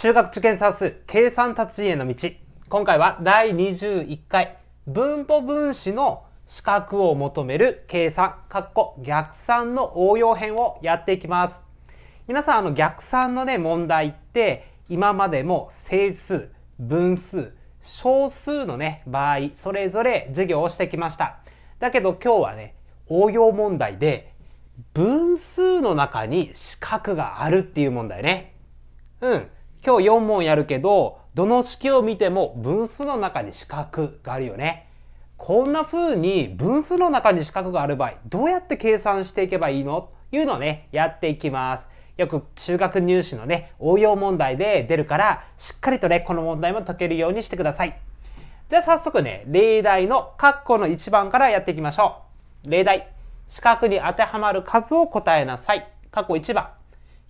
中学受験算数計算達人への道今回は第21回分母分子の四角を求める計算括弧逆算の応用編をやっていきます皆さんあの逆算のね問題って今までも整数分数小数のね場合それぞれ授業をしてきましただけど今日はね応用問題で分数の中に四角があるっていう問題ねうん今日4問やるけど、どの式を見ても分数の中に四角があるよね。こんな風に分数の中に四角がある場合、どうやって計算していけばいいのというのをね、やっていきます。よく中学入試のね、応用問題で出るから、しっかりとね、この問題も解けるようにしてください。じゃあ早速ね、例題の括弧の1番からやっていきましょう。例題。四角に当てはまる数を答えなさい。括弧1番。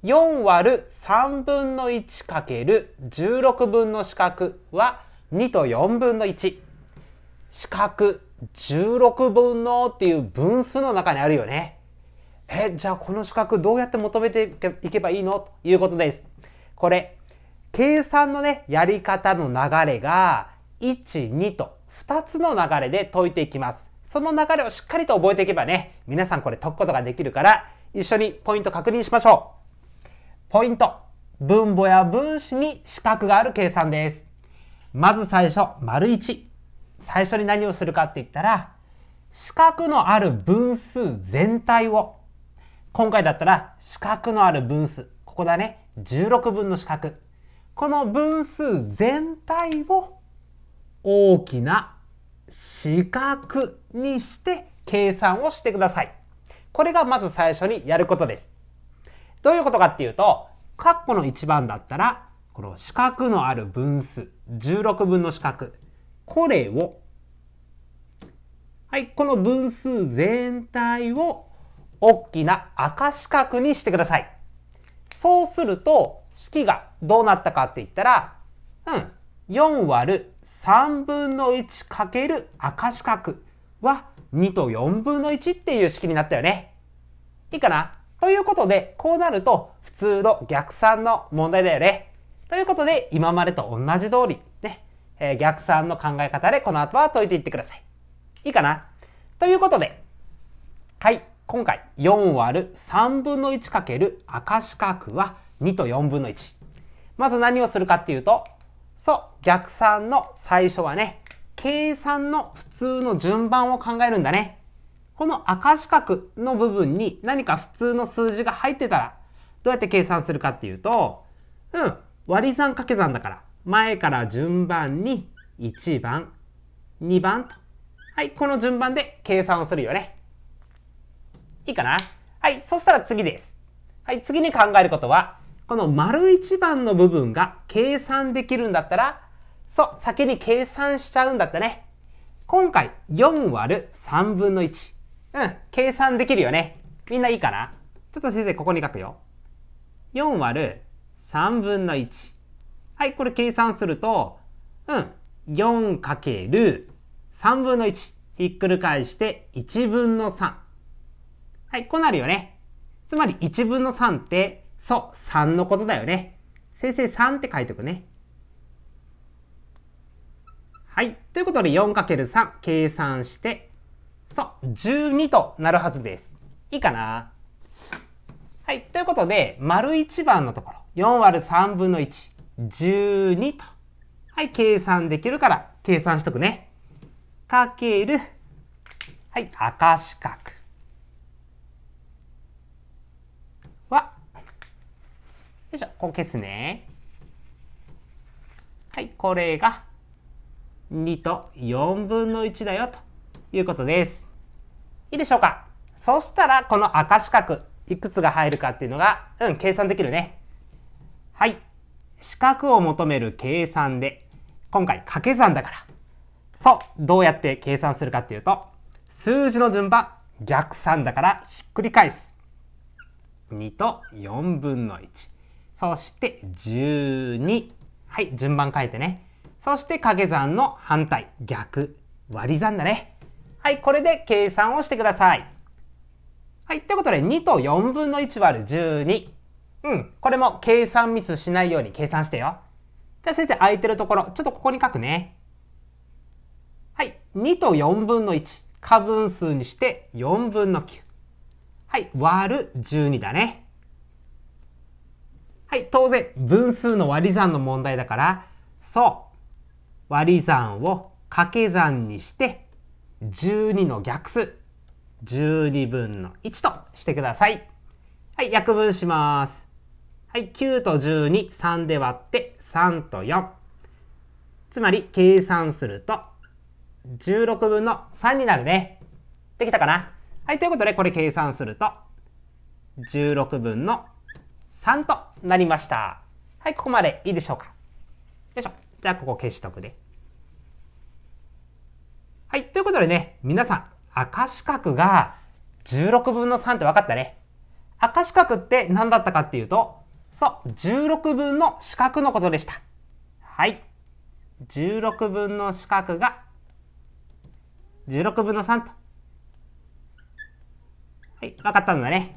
4割る3分の1かける16分の四角は2と4分の1。四角16分のっていう分数の中にあるよね。え、じゃあこの四角どうやって求めていけばいいのということです。これ、計算のね、やり方の流れが、1、2と2つの流れで解いていきます。その流れをしっかりと覚えていけばね、皆さんこれ解くことができるから、一緒にポイント確認しましょう。ポイント分母や分子に四角がある計算ですまず最初丸一。最初に何をするかって言ったら四角のある分数全体を今回だったら四角のある分数ここだね16分の四角この分数全体を大きな四角にして計算をしてくださいこれがまず最初にやることですどういうことかっていうと、カッコの1番だったら、この四角のある分数、16分の四角、これを、はい、この分数全体を大きな赤四角にしてください。そうすると、式がどうなったかって言ったら、うん、4割る3分の1かける赤四角は2と4分の1っていう式になったよね。いいかなということで、こうなると普通の逆算の問題だよね。ということで、今までと同じ通り、ね、えー、逆算の考え方でこの後は解いていってください。いいかなということで、はい、今回4割る3分の1かける赤四角は2と4分の1。まず何をするかっていうと、そう、逆算の最初はね、計算の普通の順番を考えるんだね。この赤四角の部分に何か普通の数字が入ってたらどうやって計算するかっていうとうん割り算掛け算だから前から順番に1番2番とはいこの順番で計算をするよねいいかなはいそしたら次ですはい次に考えることはこの丸1番の部分が計算できるんだったらそう先に計算しちゃうんだったね今回4割3分の1うん、計算できるよね。みんないいかなちょっと先生、ここに書くよ。4割る3分の1。はい、これ計算すると、うん、4かける3分の1。ひっくり返して1分の3。はい、こうなるよね。つまり1分の3って、そう、3のことだよね。先生3って書いておくね。はい、ということで 4×3 計算してそう、12となるはずです。いいかなはい、ということで、丸1番のところ、4割3分の1、12と。はい、計算できるから、計算しとくね。かける、はい、赤四角。は、よいしょ、こう消すね。はい、これが2と4分の1だよと。いうことです。いいでしょうかそしたら、この赤四角、いくつが入るかっていうのが、うん、計算できるね。はい。四角を求める計算で、今回掛け算だから。そう、どうやって計算するかっていうと、数字の順番、逆算だからひっくり返す。2と4分の1。そして12。はい、順番変えてね。そして掛け算の反対、逆、割り算だね。はい、これで計算をしてください。はい、ということで2と4分の1割る12。うん、これも計算ミスしないように計算してよ。じゃあ先生空いてるところ、ちょっとここに書くね。はい、2と4分の1。過分数にして4分の9。はい、割る12だね。はい、当然分数の割り算の問題だから、そう。割り算を掛け算にして12の逆数12分の1としてください。はい、約分します。はい、9と12、3で割って3と4。つまり計算すると16分の3になるね。できたかなはい、ということでこれ計算すると16分の3となりました。はい、ここまでいいでしょうか。よいしょ。じゃあここ消しとくね。はい。ということでね、皆さん、赤四角が16分の3って分かったね。赤四角って何だったかっていうと、そう、16分の四角のことでした。はい。16分の四角が16分の3と。はい、分かったんだね。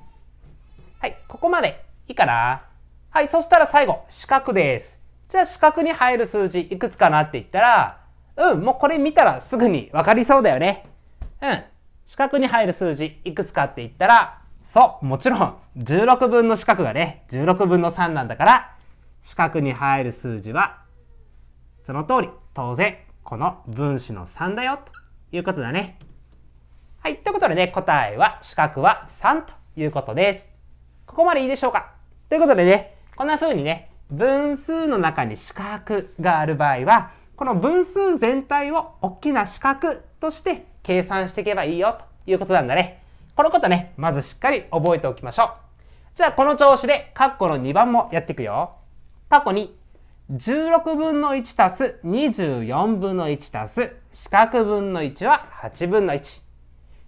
はい、ここまでいいかなはい、そしたら最後、四角です。じゃあ四角に入る数字いくつかなって言ったら、うん、もうこれ見たらすぐにわかりそうだよね。うん。四角に入る数字いくつかって言ったら、そう、もちろん16分の四角がね、16分の3なんだから、四角に入る数字は、その通り、当然、この分子の3だよ、ということだね。はい、ということでね、答えは四角は3ということです。ここまでいいでしょうかということでね、こんな風にね、分数の中に四角がある場合は、この分数全体を大きな四角として計算していけばいいよということなんだね。このことね、まずしっかり覚えておきましょう。じゃあこの調子でカッコの2番もやっていくよ。カッコ2。16分の1たす24分の1たす四角分の1は8分の1。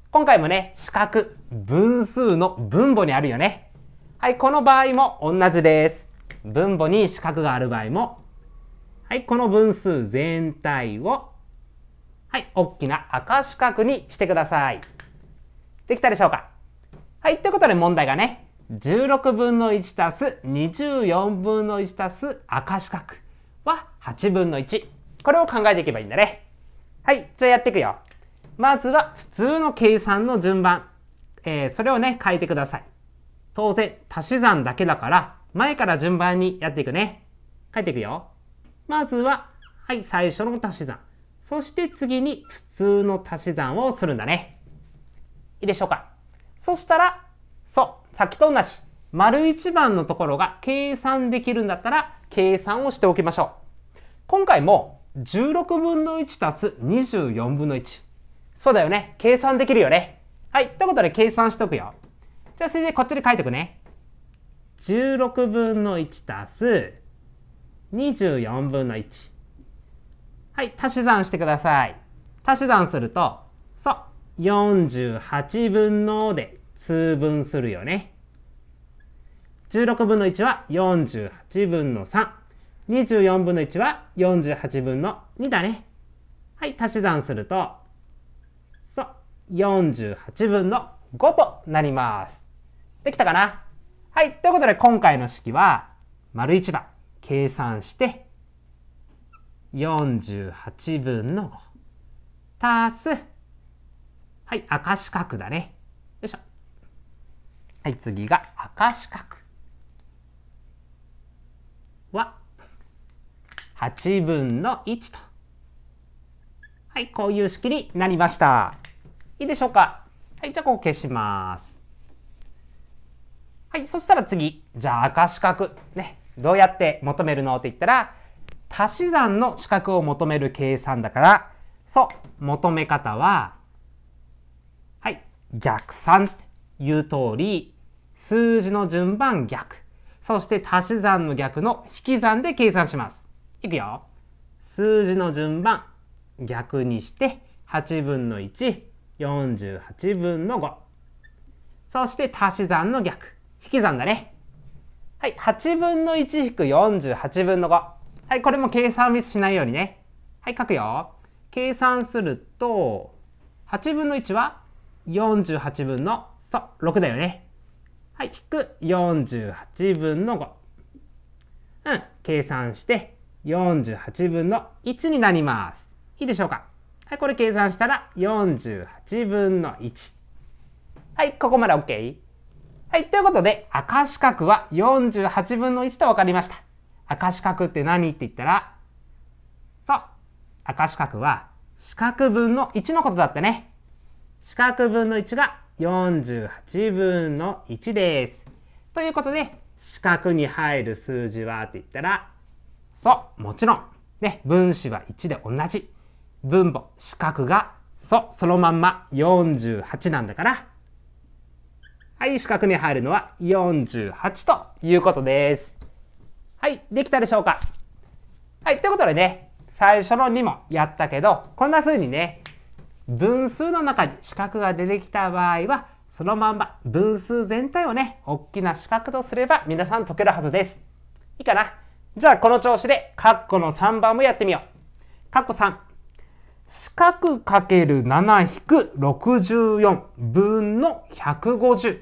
今回もね、四角、分数の分母にあるよね。はい、この場合も同じです。分母に四角がある場合もはい、この分数全体を、はい、大きな赤四角にしてください。できたでしょうかはい、ということで問題がね、16分の1たす24分の1たす赤四角は8分の1。これを考えていけばいいんだね。はい、じゃあやっていくよ。まずは普通の計算の順番。えー、それをね、変えてください。当然、足し算だけだから、前から順番にやっていくね。書いていくよ。まずは、はい、最初の足し算。そして次に普通の足し算をするんだね。いいでしょうか。そしたら、そう、さっきと同じ。丸一番のところが計算できるんだったら、計算をしておきましょう。今回も、16分の1足す24分の1。そうだよね。計算できるよね。はい。ということで、計算しとくよ。じゃあ、先生、こっちに書いておくね。16分の1足す24分の1。はい、足し算してください。足し算すると、そう、48分ので通分するよね。16分の1は48分の3。24分の1は48分の2だね。はい、足し算すると、そう、48分の5となります。できたかなはい、ということで今回の式は、丸1番。計算して48分の5足すはい赤四角だねよいしょはい次が赤四角は8分の1とはいこういう式になりましたいいでしょうかはいじゃあこう消しますはいそしたら次じゃあ赤四角ねどうやって求めるのって言ったら、足し算の資格を求める計算だから、そう、求め方は、はい、逆算っていう通り、数字の順番逆。そして足し算の逆の引き算で計算します。いくよ。数字の順番逆にして8分の1、48分の5。そして足し算の逆。引き算だね。はい、8分の1引く48分の5。はい、これも計算ミスしないようにね。はい、書くよ。計算すると、8分の1は48分の、そう、6だよね。はい、引く48分の5。うん、計算して、48分の1になります。いいでしょうかはい、これ計算したら48分の1。はい、ここまで OK。はい、ということで、赤四角は48分の1と分かりました。赤四角って何って言ったら、そう、赤四角は四角分の1のことだったね。四角分の1が48分の1です。ということで、四角に入る数字はって言ったら、そう、もちろん、ね、分子は1で同じ。分母、四角が、そう、そのまんま48なんだから、はい、四角に入るのは48ということです。はい、できたでしょうかはい、ということでね、最初の2もやったけど、こんな風にね、分数の中に四角が出てきた場合は、そのまんま分数全体をね、大きな四角とすれば皆さん解けるはずです。いいかなじゃあこの調子で、カッコの3番もやってみよう。カッコ3。四角かける7引く64分の150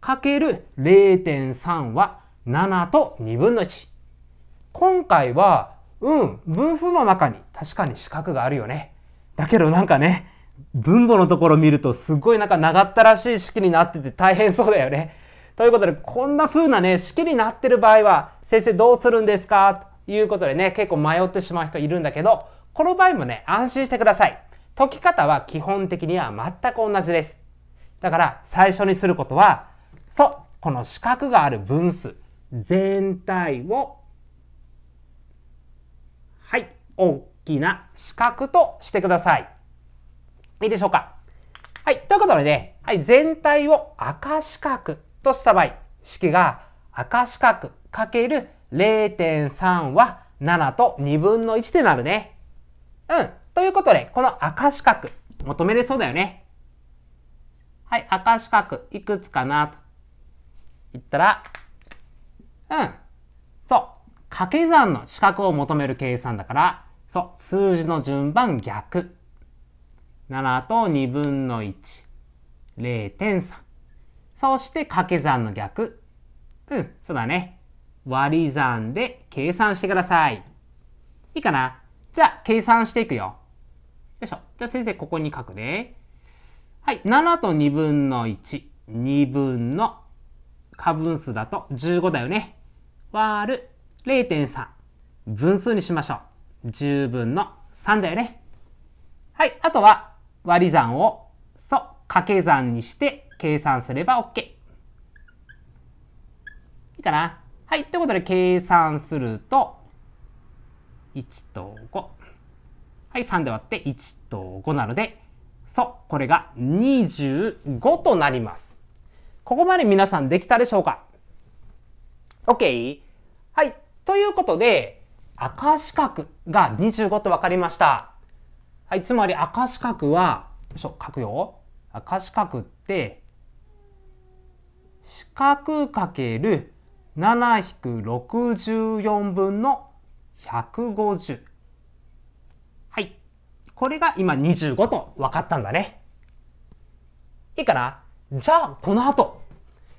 かける0.3は7と2分の1。今回は、うん、分数の中に確かに四角があるよね。だけどなんかね、分母のところ見るとすごいなんか長ったらしい式になってて大変そうだよね。ということで、こんな風なね、式になってる場合は、先生どうするんですかということでね、結構迷ってしまう人いるんだけど、この場合もね、安心してください。解き方は基本的には全く同じです。だから最初にすることは、そう、この四角がある分数全体を、はい、大きな四角としてください。いいでしょうかはい、ということでね、はい、全体を赤四角とした場合、式が赤四角 ×0.3 は7と2分の1でなるね。うん。ということで、この赤四角、求めれそうだよね。はい、赤四角、いくつかなと言ったら、うん。そう。掛け算の四角を求める計算だから、そう、数字の順番逆。7と2分の1、0.3。そして掛け算の逆。うん、そうだね。割り算で計算してください。いいかなじゃあ、計算していくよ。よいしょ。じゃあ先生、ここに書くね。はい、7と2分の1。2分の過分数だと15だよね。割る0.3。分数にしましょう。10分の3だよね。はい、あとは割り算をう、掛け算にして計算すれば OK。いいかなはい、ということで計算すると1と5はい3で割って1と5なのでそうこれが25となりますここまで皆さんできたでしょうか ?OK はいということで赤四角が25と分かりましたはいつまり赤四角はよいしょ書くよ赤四角って四角かける7-64分の150。はい。これが今25と分かったんだね。いいかなじゃあ、この後。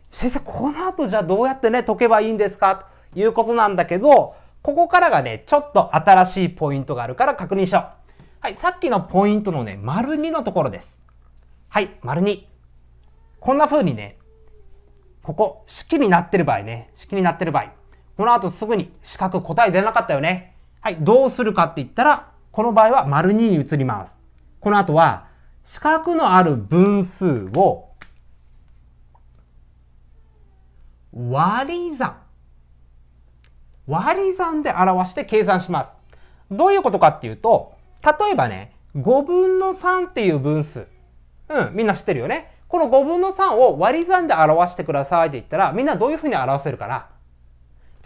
先生、この後じゃあどうやってね、解けばいいんですかということなんだけど、ここからがね、ちょっと新しいポイントがあるから確認しよう。はい、さっきのポイントのね、丸2のところです。はい、丸2。こんな風にね、ここ、式になってる場合ね、式になってる場合。この後すぐに四角答え出なかったよね。はい、どうするかって言ったら、この場合は丸2に移ります。この後は、四角のある分数を割り算。割り算で表して計算します。どういうことかっていうと、例えばね、5分の3っていう分数。うん、みんな知ってるよね。この5分の3を割り算で表してくださいって言ったら、みんなどういうふうに表せるかな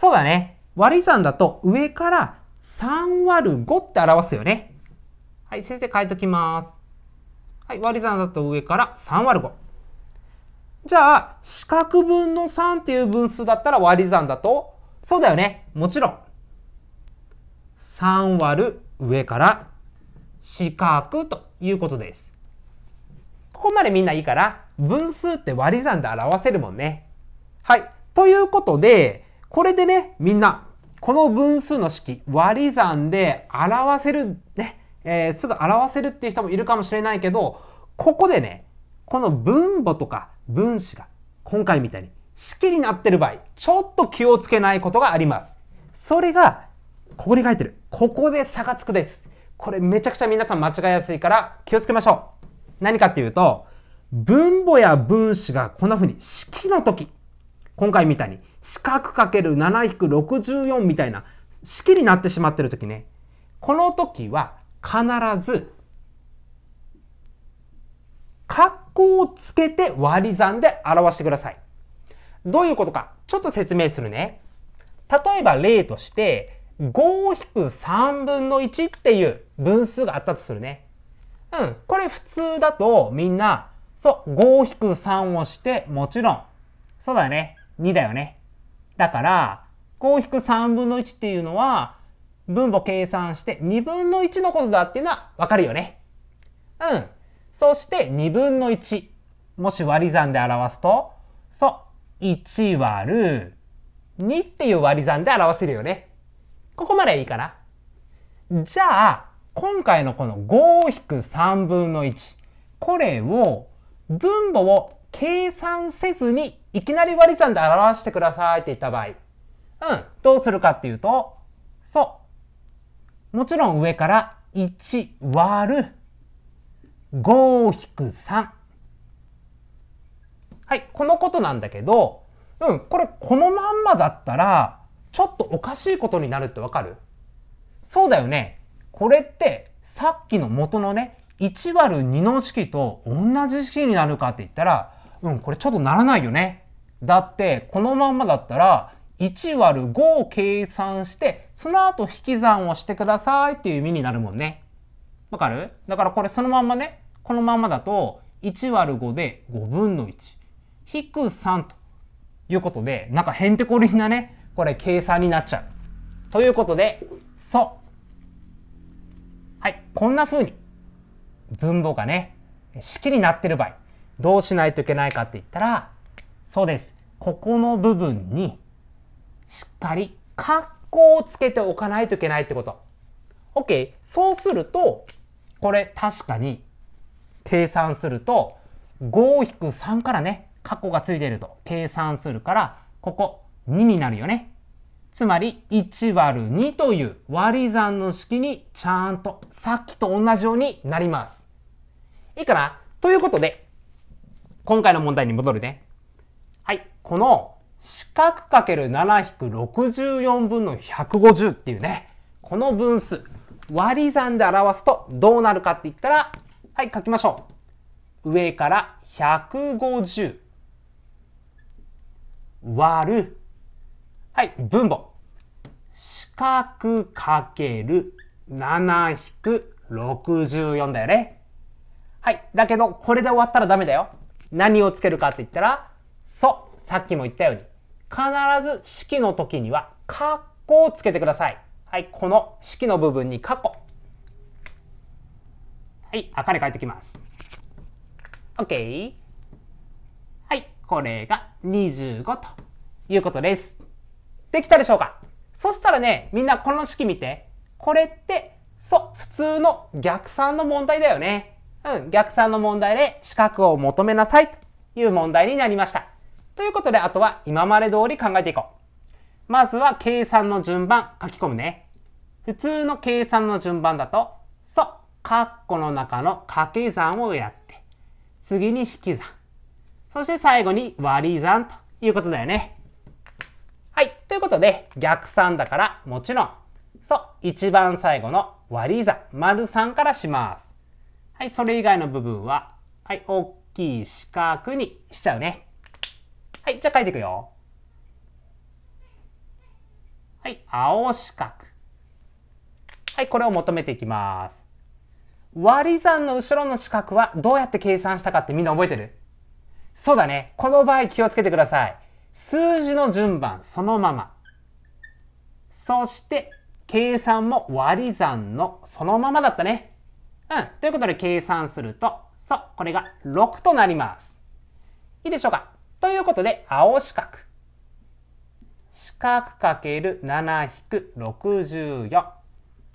そうだね。割り算だと上から3割る5って表すよね。はい、先生書いときます。はい、割り算だと上から3割る5。じゃあ、四角分の3っていう分数だったら割り算だと、そうだよね。もちろん。3割る上から四角ということです。ここまでみんないいから、分数って割り算で表せるもんね。はい。ということで、これでね、みんな、この分数の式、割り算で表せる、ね、えー、すぐ表せるっていう人もいるかもしれないけど、ここでね、この分母とか分子が、今回みたいに式になってる場合、ちょっと気をつけないことがあります。それが、ここに書いてる。ここで差がつくです。これめちゃくちゃ皆さん間違いやすいから気をつけましょう。何かっていうと、分母や分子がこんな風に式の時、今回みたいに四角かけ ×7-64 みたいな式になってしまってる時ね、この時は必ず、括弧をつけて割り算で表してください。どういうことか、ちょっと説明するね。例えば例として、5-3分の1っていう分数があったとするね。うん、これ普通だとみんな、そう、5-3をして、もちろん、そうだよね、2だよね。だから、5引く3分の1っていうのは、分母計算して2分の1のことだっていうのはわかるよね。うん。そして2分の1。もし割り算で表すと、そう。1割る2っていう割り算で表せるよね。ここまでいいかな。じゃあ、今回のこの5引く3分の1。これを、分母を計算せずにいきなり割り算で表してくださいって言った場合、うん、どうするかっていうと、そう。もちろん上から1割る5引く3。はい、このことなんだけど、うん、これこのまんまだったら、ちょっとおかしいことになるってわかるそうだよね。これってさっきの元のね、1割る2の式と同じ式になるかって言ったら、うん、これちょっとならないよね。だって、このまんまだったら、1割5を計算して、その後引き算をしてくださいっていう意味になるもんね。わかるだからこれそのまんまね、このまんまだと、1割5で5分の1、引く3ということで、なんかヘンテコリなね、これ計算になっちゃう。ということで、そう。はい、こんな風に、分母がね、式になってる場合、どうしないといけないかって言ったらそうですここの部分にしっかり括弧をつけておかないといけないってこと。OK そうするとこれ確かに計算すると5-3からね括弧がついていると計算するからここ2になるよね。つまり1 ÷ 2という割り算の式にちゃんとさっきと同じようになります。いいかなということで今回の問題に戻るね。はい。この四角かける7 6 4分の150っていうね、この分数、割り算で表すとどうなるかって言ったら、はい、書きましょう。上から150割る、はい、分母。四角かける7-64だよね。はい。だけど、これで終わったらダメだよ。何をつけるかって言ったら、そう、さっきも言ったように、必ず式の時には、カッコをつけてください。はい、この式の部分にカッコ。はい、赤で書いてきます。OK。はい、これが25ということです。できたでしょうかそしたらね、みんなこの式見て。これって、そう、普通の逆算の問題だよね。うん、逆算の問題で四角を求めなさいという問題になりました。ということで、あとは今まで通り考えていこう。まずは計算の順番書き込むね。普通の計算の順番だと、そう、カッコの中の掛け算をやって、次に引き算、そして最後に割り算ということだよね。はい、ということで逆算だからもちろん、そう、一番最後の割り算、丸3からします。はい、それ以外の部分は、はい、大きい四角にしちゃうね。はい、じゃあ書いていくよ。はい、青四角。はい、これを求めていきます。割り算の後ろの四角はどうやって計算したかってみんな覚えてるそうだね。この場合気をつけてください。数字の順番そのまま。そして計算も割り算のそのままだったね。うん。ということで計算すると、そう、これが6となります。いいでしょうかということで、青四角。四角かける7 6 4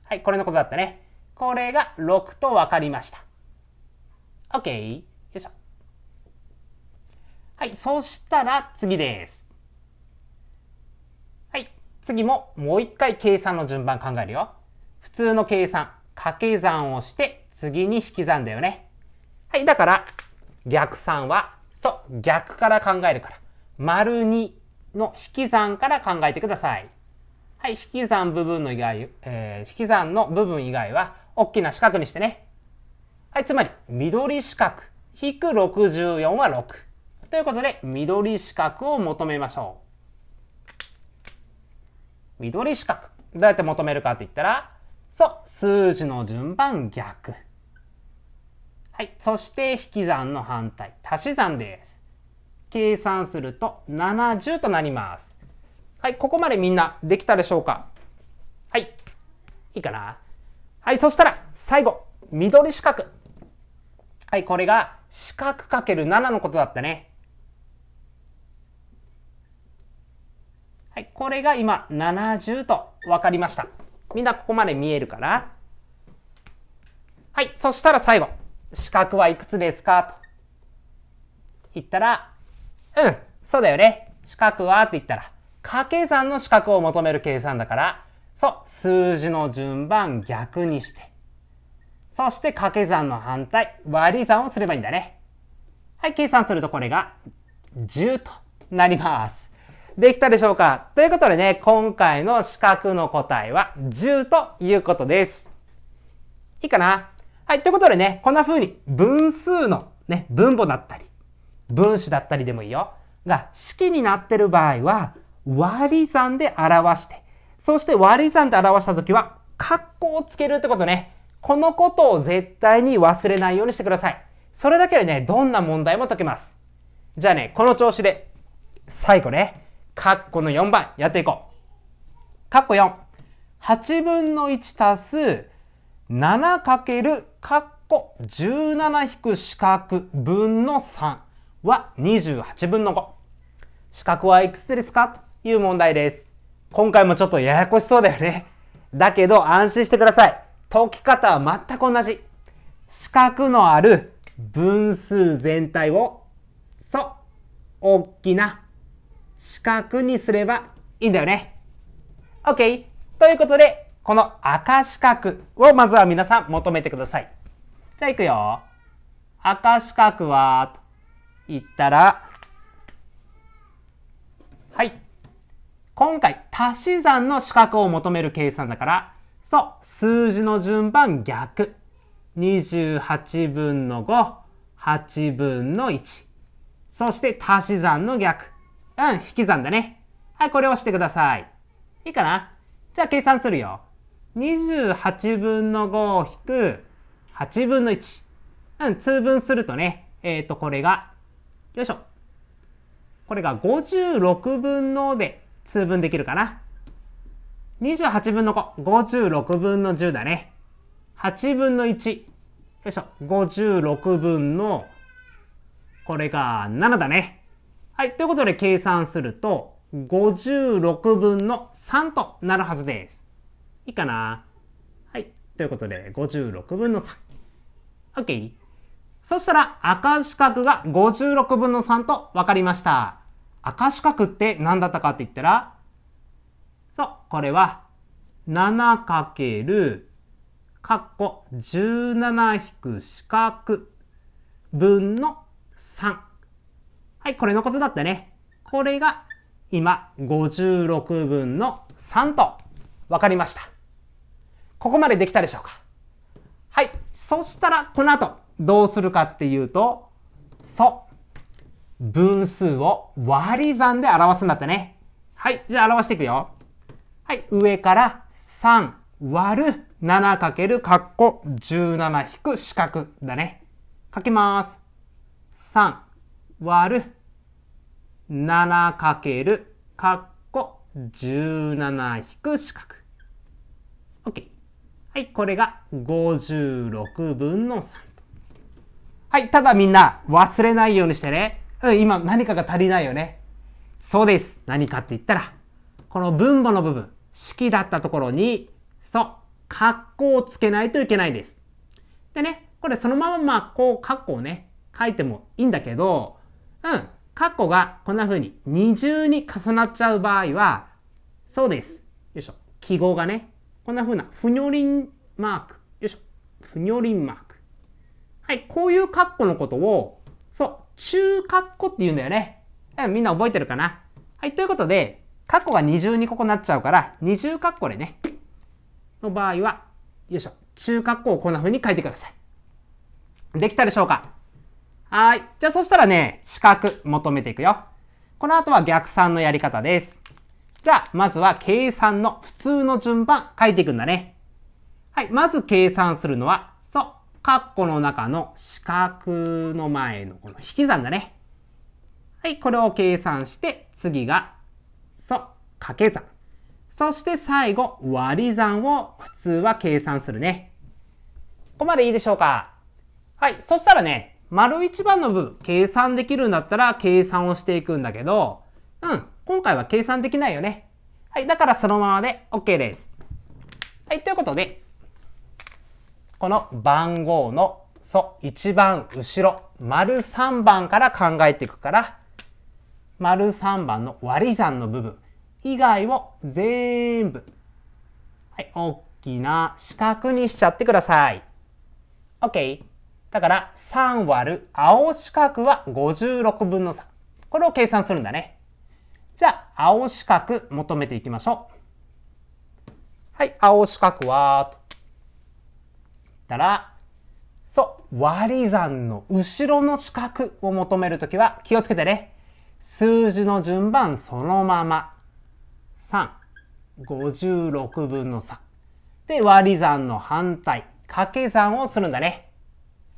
はい、これのことだったね。これが6と分かりました。OK。よいしょ。はい、そしたら次です。はい、次ももう一回計算の順番考えるよ。普通の計算、掛け算をして次に引き算だよね。はい、だから、逆算は、そう、逆から考えるから。丸2の引き算から考えてください。はい、引き算部分の以外、えー、引き算の部分以外は、大きな四角にしてね。はい、つまり、緑四角、引く64は6。ということで、緑四角を求めましょう。緑四角。どうやって求めるかって言ったら、そう、数字の順番逆。はい、そして引き算の反対足し算です。計算すると70となります。はい、ここまでみんなできたでしょうかはい、いいかなはい、そしたら最後、緑四角。はい、これが四角かける7のことだったね。はい、これが今70と分かりました。みんなここまで見えるかなはい、そしたら最後。資格はいくつですかと言ったら、うん、そうだよね。資格はって言ったら、掛け算の資格を求める計算だから、そう、数字の順番逆にして。そして掛け算の反対、割り算をすればいいんだね。はい、計算するとこれが10となります。できたでしょうかということでね、今回の四角の答えは10ということです。いいかなはい、ということでね、こんな風に分数のね、分母だったり、分子だったりでもいいよ。が、式になってる場合は、割り算で表して、そして割り算で表した時は、括弧をつけるってことね。このことを絶対に忘れないようにしてください。それだけでね、どんな問題も解けます。じゃあね、この調子で、最後ね、括弧の4番やっていこう。括弧4。8分の1足す 7× かっこ17引く四角分の3は28分の5。四角はいくつですかという問題です。今回もちょっとややこしそうだよね。だけど安心してください。解き方は全く同じ。四角のある分数全体を、そう、大きな四角にすればいいんだよね。OK! ということで、この赤四角をまずは皆さん求めてください。じゃあいくよ。赤四角はと言ったら、はい。今回、足し算の四角を求める計算だから、そう、数字の順番逆。28分の5、8分の1。そして足し算の逆。うん、引き算だね。はい、これを押してください。いいかなじゃあ計算するよ。28分の5を引く8分の1。うん、通分するとね、えっ、ー、と、これが、よいしょ。これが56分ので通分できるかな。28分の5。56分の10だね。8分の1。よいしょ。56分の、これが7だね。はい。ということで計算すると、56分の3となるはずです。いいかなはい。ということで、56分の3。OK。そしたら赤四角が56分の3と分かりました。赤四角って何だったかって言ったら、そう、これは 7× かっこ17引く四角分の3。はい、これのことだったね。これが今56分の3と分かりました。ここまでできたでしょうかはい。そしたら、この後、どうするかっていうと、そう。分数を割り算で表すんだってね。はい。じゃあ表していくよ。はい。上から3割る7ける括弧17引く四角だね。書きます。3割る7ける括弧17引く四角。OK。はい、これが56分の3。はい、ただみんな忘れないようにしてね。うん、今何かが足りないよね。そうです。何かって言ったら、この分母の部分、式だったところに、そう、括弧をつけないといけないです。でね、これそのまま、まあ、こう、括弧をね、書いてもいいんだけど、うん、括弧がこんな風に二重に重なっちゃう場合は、そうです。よいしょ。記号がね、こんな風な、ふにょりんマーク。よいしょ。ふにょりんマーク。はい、こういうカッコのことを、そう、中カッコって言うんだよね。みんな覚えてるかなはい、ということで、カッコが二重にここなっちゃうから、二重カッコでね、の場合は、よいしょ、中カッコをこんな風に書いてください。できたでしょうかはい。じゃあそしたらね、四角求めていくよ。この後は逆算のやり方です。じゃあ、まずは計算の普通の順番書いていくんだね。はい、まず計算するのは、そう、カッコの中の四角の前のこの引き算だね。はい、これを計算して、次が、そう、掛け算。そして最後、割り算を普通は計算するね。ここまでいいでしょうかはい、そしたらね、丸一番の部分、計算できるんだったら計算をしていくんだけど、うん、今回は計算できないよね。はい、だからそのままで OK です。はい、ということで、この番号のそ一番後ろ、丸3番から考えていくから、丸3番の割り算の部分以外を全部、はい、大きな四角にしちゃってください。OK。だから3割る青四角は56分の3。これを計算するんだね。じゃあ、青四角求めていきましょう。はい、青四角は、と。たら、そう、割り算の後ろの四角を求めるときは気をつけてね。数字の順番そのまま。3、56分の3。で、割り算の反対、掛け算をするんだね。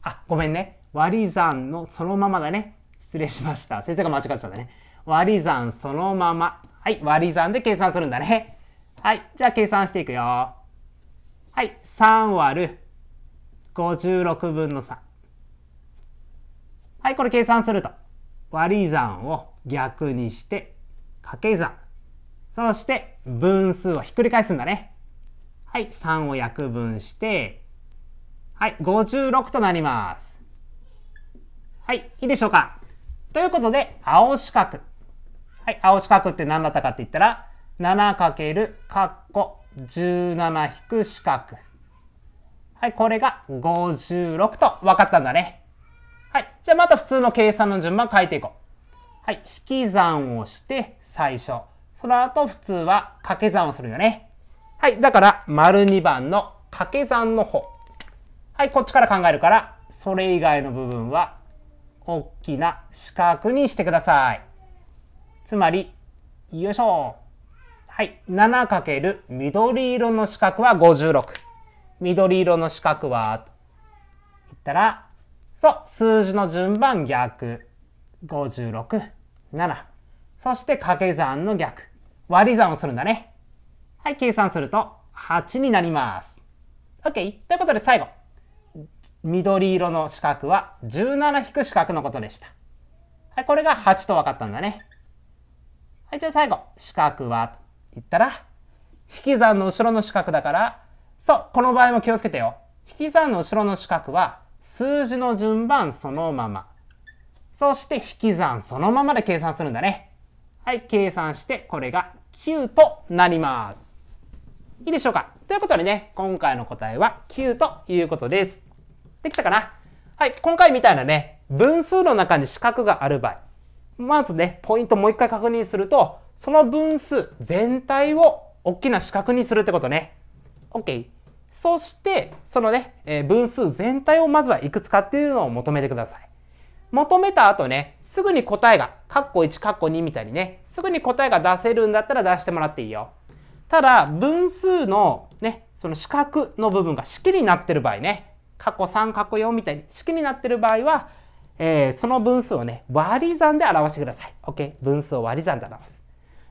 あ、ごめんね。割り算のそのままだね。失礼しました。先生が間違っちゃったね。割り算そのまま。はい、割り算で計算するんだね。はい、じゃあ計算していくよ。はい、3割る56分の3。はい、これ計算すると。割り算を逆にして、掛け算。そして分数をひっくり返すんだね。はい、3を約分して、はい、56となります。はい、いいでしょうか。ということで、青四角。はい、青四角って何だったかって言ったら、7× かっこ17引く四角。はい、これが56と分かったんだね。はい、じゃあまた普通の計算の順番変えていこう。はい、引き算をして最初。その後普通は掛け算をするよね。はい、だから丸2番の掛け算の方。はい、こっちから考えるから、それ以外の部分は大きな四角にしてください。つまり、よいしょ。はい。7× 緑色の四角は56。緑色の四角は、と言ったら、そう、数字の順番逆。56、7。そして掛け算の逆。割り算をするんだね。はい、計算すると8になります。OK! ということで最後。緑色の四角は17引く四角のことでした。はい、これが8と分かったんだね。はい、じゃあ最後、四角はと言ったら、引き算の後ろの四角だから、そう、この場合も気をつけてよ。引き算の後ろの四角は、数字の順番そのまま。そして引き算そのままで計算するんだね。はい、計算して、これが9となります。いいでしょうかということでね、今回の答えは9ということです。できたかなはい、今回みたいなね、分数の中に四角がある場合、まずね、ポイントもう一回確認すると、その分数全体を大きな四角にするってことね。OK。そして、そのね、えー、分数全体をまずはいくつかっていうのを求めてください。求めた後ね、すぐに答えが、カッコ1、カッコ2みたいにね、すぐに答えが出せるんだったら出してもらっていいよ。ただ、分数のね、その四角の部分が式になってる場合ね、カッコ3、カッコ4みたいに式になってる場合は、えー、その分数をね、割り算で表してください。OK? 分数を割り算で表す。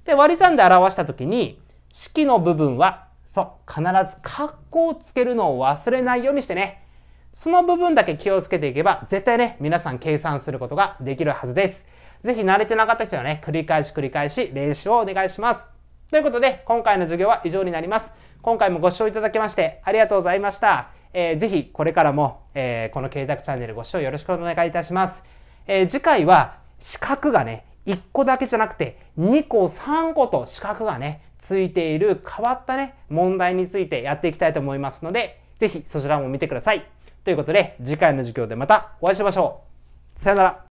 で、割り算で表したときに、式の部分は、そう、必ず括弧をつけるのを忘れないようにしてね。その部分だけ気をつけていけば、絶対ね、皆さん計算することができるはずです。ぜひ慣れてなかった人はね、繰り返し繰り返し練習をお願いします。ということで、今回の授業は以上になります。今回もご視聴いただきましてありがとうございました。えー、ぜひこれからも、えー、この経済チャンネルご視聴よろしくお願いいたします。えー、次回は四角がね、1個だけじゃなくて2個3個と四角がね、ついている変わったね、問題についてやっていきたいと思いますので、ぜひそちらも見てください。ということで、次回の授業でまたお会いしましょう。さよなら。